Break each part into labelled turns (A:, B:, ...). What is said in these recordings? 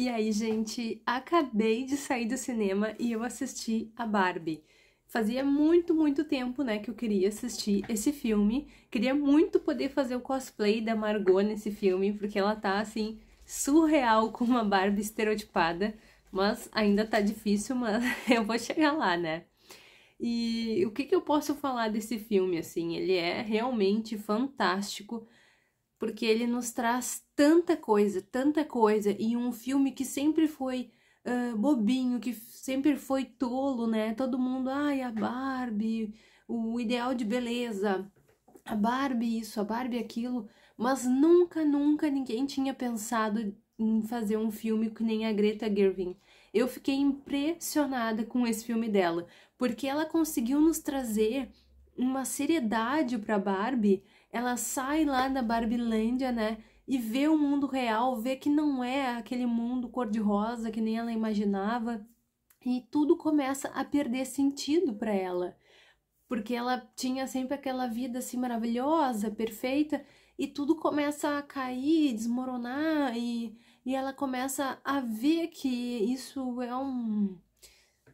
A: E aí, gente, acabei de sair do cinema e eu assisti a Barbie. Fazia muito, muito tempo, né, que eu queria assistir esse filme. Queria muito poder fazer o cosplay da Margot nesse filme, porque ela tá assim surreal com uma Barbie estereotipada, mas ainda tá difícil, mas eu vou chegar lá, né? E o que, que eu posso falar desse filme assim? Ele é realmente fantástico porque ele nos traz tanta coisa, tanta coisa, e um filme que sempre foi uh, bobinho, que sempre foi tolo, né? Todo mundo, ai, a Barbie, o ideal de beleza, a Barbie isso, a Barbie aquilo, mas nunca, nunca ninguém tinha pensado em fazer um filme que nem a Greta Gerwig. Eu fiquei impressionada com esse filme dela, porque ela conseguiu nos trazer uma seriedade para Barbie. Ela sai lá da Barbilândia, né? E vê o mundo real, vê que não é aquele mundo cor-de-rosa que nem ela imaginava. E tudo começa a perder sentido para ela. Porque ela tinha sempre aquela vida assim maravilhosa, perfeita, e tudo começa a cair, desmoronar, e, e ela começa a ver que isso é um,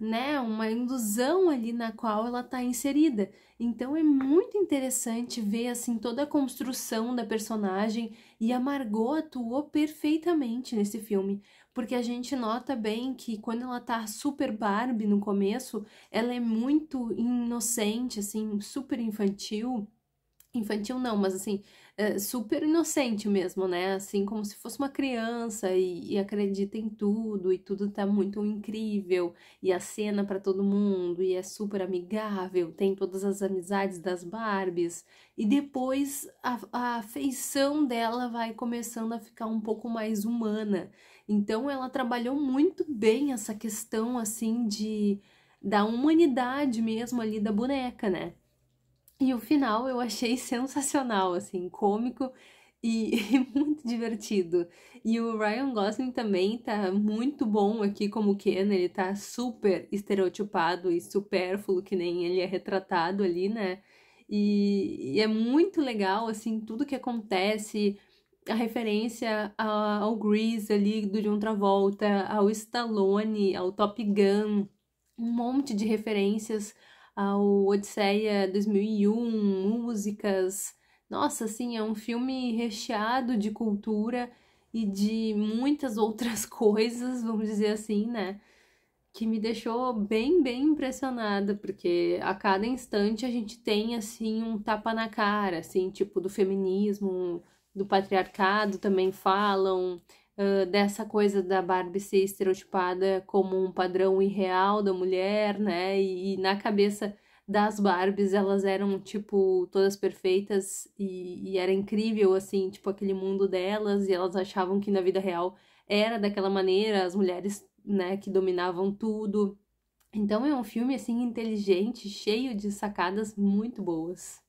A: né, uma ilusão ali na qual ela está inserida. Então é muito interessante ver assim toda a construção da personagem e a Margot atuou perfeitamente nesse filme, porque a gente nota bem que quando ela tá super Barbie no começo, ela é muito inocente, assim, super infantil infantil não, mas assim, é super inocente mesmo, né? Assim, como se fosse uma criança e, e acredita em tudo, e tudo tá muito incrível, e a cena para todo mundo, e é super amigável, tem todas as amizades das Barbies, e depois a, a afeição dela vai começando a ficar um pouco mais humana. Então ela trabalhou muito bem essa questão assim de da humanidade mesmo ali da boneca, né? E o final eu achei sensacional, assim, cômico e, muito divertido. E o Ryan Gosling também tá muito bom aqui como Ken, ele tá super estereotipado e supérfluo, que nem ele é retratado ali, né? E, e é muito legal, assim, tudo que acontece, a referência ao, ao Grease ali do John Travolta, ao Stallone, ao Top Gun, um monte de referências ao Odisseia 2001, músicas. Nossa, assim, é um filme recheado de cultura e de muitas outras coisas, vamos dizer assim, né? Que me deixou bem, bem impressionada, porque a cada instante a gente tem, assim, um tapa na cara, assim, tipo do feminismo, do patriarcado também falam, uh, dessa coisa da Barbie ser estereotipada como um padrão irreal da mulher, né? E, e na cabeça das Barbies elas eram, tipo, todas perfeitas e, e era incrível, assim, tipo, aquele mundo delas e elas achavam que na vida real era daquela maneira, as mulheres, né, que dominavam tudo. Então é um filme assim inteligente, cheio de sacadas muito boas.